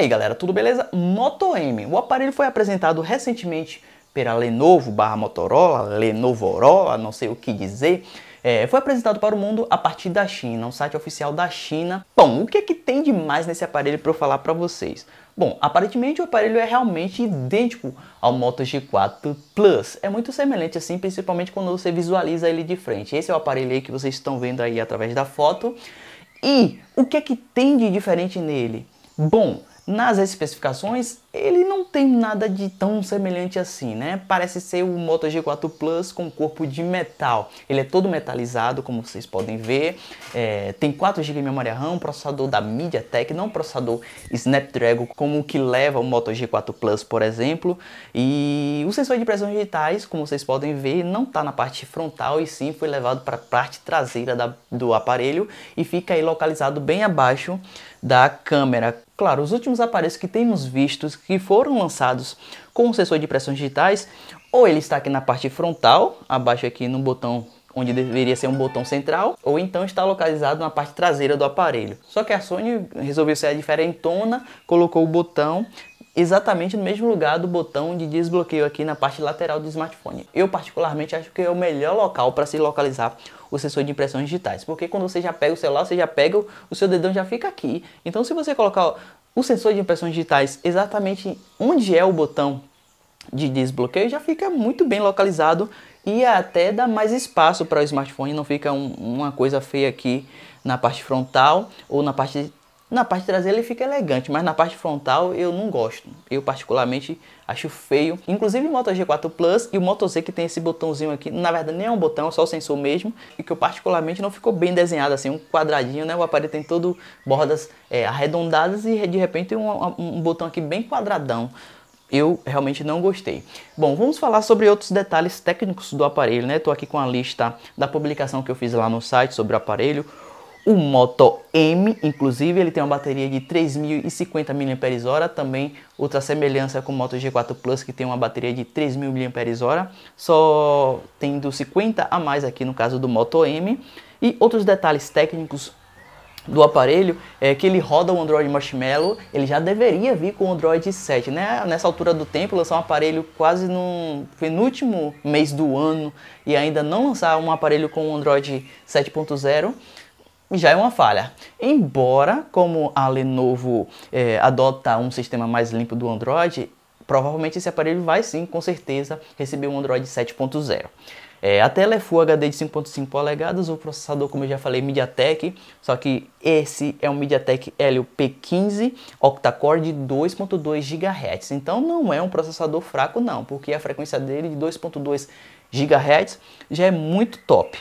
aí galera, tudo beleza? Moto M. O aparelho foi apresentado recentemente pela Lenovo barra Motorola, Lenovorola, não sei o que dizer. É, foi apresentado para o mundo a partir da China, um site oficial da China. Bom, o que é que tem de mais nesse aparelho para eu falar para vocês? Bom, aparentemente o aparelho é realmente idêntico ao Moto G4 Plus. É muito semelhante assim, principalmente quando você visualiza ele de frente. Esse é o aparelho aí que vocês estão vendo aí através da foto. E o que é que tem de diferente nele? Bom, nas especificações, ele não tem nada de tão semelhante assim, né? Parece ser o Moto G4 Plus com corpo de metal. Ele é todo metalizado, como vocês podem ver. É, tem 4 GB de memória RAM, processador da MediaTek, não processador Snapdragon, como o que leva o Moto G4 Plus, por exemplo. E o sensor de pressão digitais, como vocês podem ver, não está na parte frontal e sim foi levado para a parte traseira da, do aparelho e fica aí localizado bem abaixo da câmera. Claro, os últimos aparelhos que temos vistos que foram lançados com o sensor de pressões digitais, ou ele está aqui na parte frontal, abaixo aqui no botão onde deveria ser um botão central, ou então está localizado na parte traseira do aparelho. Só que a Sony resolveu ser a diferentona, colocou o botão exatamente no mesmo lugar do botão de desbloqueio aqui na parte lateral do smartphone. Eu particularmente acho que é o melhor local para se localizar o sensor de impressões digitais, porque quando você já pega o celular, você já pega o seu dedão já fica aqui. Então se você colocar o sensor de impressões digitais exatamente onde é o botão de desbloqueio, já fica muito bem localizado e até dá mais espaço para o smartphone, não fica um, uma coisa feia aqui na parte frontal ou na parte na parte traseira ele fica elegante, mas na parte frontal eu não gosto. Eu particularmente acho feio. Inclusive o Moto G4 Plus e o Moto Z que tem esse botãozinho aqui, na verdade nem é um botão, é só o sensor mesmo, e que eu particularmente não ficou bem desenhado assim, um quadradinho, né? O aparelho tem todo bordas é, arredondadas e de repente um, um botão aqui bem quadradão eu realmente não gostei. Bom, vamos falar sobre outros detalhes técnicos do aparelho, né? Estou aqui com a lista da publicação que eu fiz lá no site sobre o aparelho. O Moto M, inclusive, ele tem uma bateria de 3.050 mAh, também outra semelhança com o Moto G4 Plus, que tem uma bateria de 3.000 mAh, só tendo 50 a mais aqui no caso do Moto M. E outros detalhes técnicos do aparelho é que ele roda o Android Marshmallow, ele já deveria vir com o Android 7, né? Nessa altura do tempo, lançar um aparelho quase no penúltimo mês do ano e ainda não lançar um aparelho com o Android 7.0 já é uma falha. Embora, como a Lenovo é, adota um sistema mais limpo do Android, provavelmente esse aparelho vai sim, com certeza, receber um Android 7.0. É, eh, a tela é Full HD de 5.5 polegadas, o processador, como eu já falei, MediaTek, só que esse é um MediaTek Helio P15 octa-core de 2.2 GHz. Então não é um processador fraco não, porque a frequência dele de 2.2 GHz já é muito top.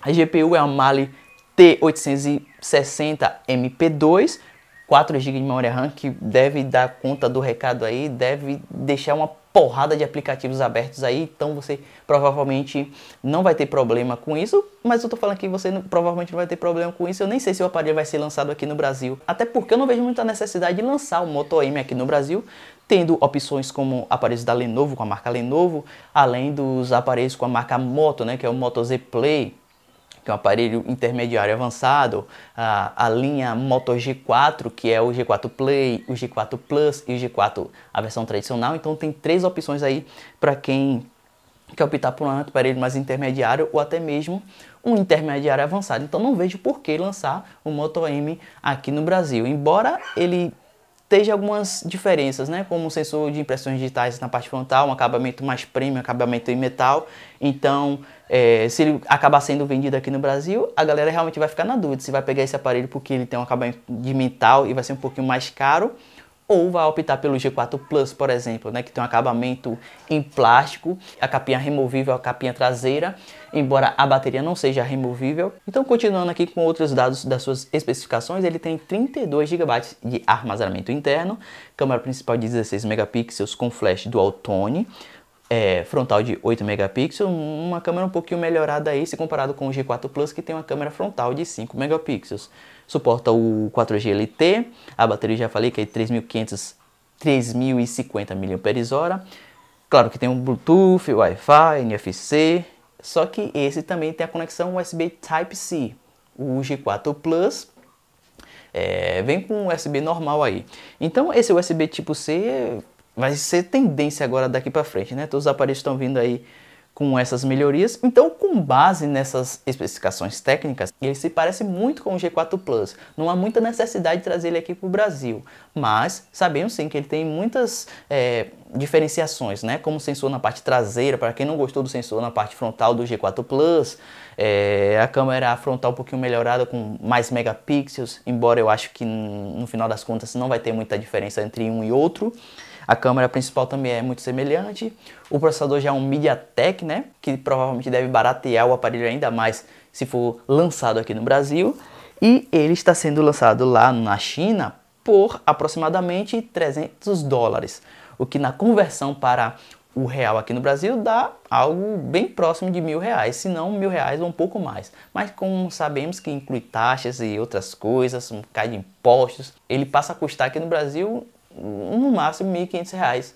A GPU é a Mali T860 MP2, 4 GB de memória RAM que deve dar conta do recado aí, deve deixar uma porrada de aplicativos abertos aí, então você provavelmente não vai ter problema com isso, mas eu tô falando que você não, provavelmente não vai ter problema com isso, eu nem sei se o aparelho vai ser lançado aqui no Brasil, até porque eu não vejo muita necessidade de lançar o Moto M aqui no Brasil, tendo opções como aparelhos da Lenovo, com a marca Lenovo, além dos aparelhos com a marca Moto, né, que é o Moto Z Play, que é um aparelho intermediário avançado, a, a linha Moto G4, que é o G4 Play, o G4 Plus e o G4, a versão tradicional. Então tem três opções aí para quem quer optar por um aparelho mais intermediário ou até mesmo um intermediário avançado. Então não vejo por que lançar o Moto M aqui no Brasil, embora ele teja algumas diferenças, né? Como um sensor de impressões digitais na parte frontal, um acabamento mais premium, acabamento em metal. Então, é, se ele acabar sendo vendido aqui no Brasil, a galera realmente vai ficar na dúvida se vai pegar esse aparelho porque ele tem um acabamento de metal e vai ser um pouquinho mais caro ou vai optar pelo G4 Plus, por exemplo, né, que tem um acabamento em plástico, a capinha removível, a capinha traseira, embora a bateria não seja removível. Então, continuando aqui com outros dados das suas especificações, ele tem 32 GB de armazenamento interno, câmera principal de 16 megapixels com flash dual tone, é, frontal de 8 megapixels, uma câmera um pouquinho melhorada aí se comparado com o G4 Plus que tem uma câmera frontal de 5 megapixels. Suporta o 4G LT, a bateria já falei que é 3500 3050 mAh. Claro que tem um Bluetooth, Wi-Fi, NFC, só que esse também tem a conexão USB Type-C. O G4 Plus é, vem com USB normal aí. Então esse USB tipo C vai ser tendência agora daqui para frente, né? Todos os aparelhos estão vindo aí com essas melhorias. Então, com base nessas especificações técnicas, ele se parece muito com o G4 Plus. Não há muita necessidade de trazer ele aqui para o Brasil, mas sabemos sim que ele tem muitas é, diferenciações, né? Como sensor na parte traseira, para quem não gostou do sensor na parte frontal do G4 Plus, é, a câmera frontal um pouquinho melhorada com mais megapixels, embora eu acho que no final das contas não vai ter muita diferença entre um e outro. A câmera principal também é muito semelhante. O processador já é um MediaTek, né? Que provavelmente deve baratear o aparelho ainda mais se for lançado aqui no Brasil. E ele está sendo lançado lá na China por aproximadamente 300 dólares, o que na conversão para o real aqui no Brasil dá algo bem próximo de mil reais, se não mil reais ou um pouco mais. Mas como sabemos que inclui taxas e outras coisas, um cai de impostos, ele passa a custar aqui no Brasil no máximo R$ 1.500.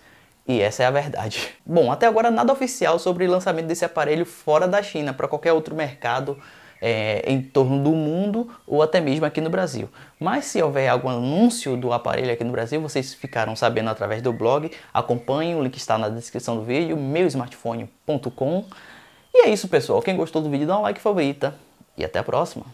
E essa é a verdade. Bom, até agora nada oficial sobre o lançamento desse aparelho fora da China para qualquer outro mercado é, em torno do mundo ou até mesmo aqui no Brasil. Mas se houver algum anúncio do aparelho aqui no Brasil, vocês ficaram sabendo através do blog. Acompanhe, o link está na descrição do vídeo, meusmartphone.com. E é isso, pessoal. Quem gostou do vídeo, dá um like favorita e até a próxima.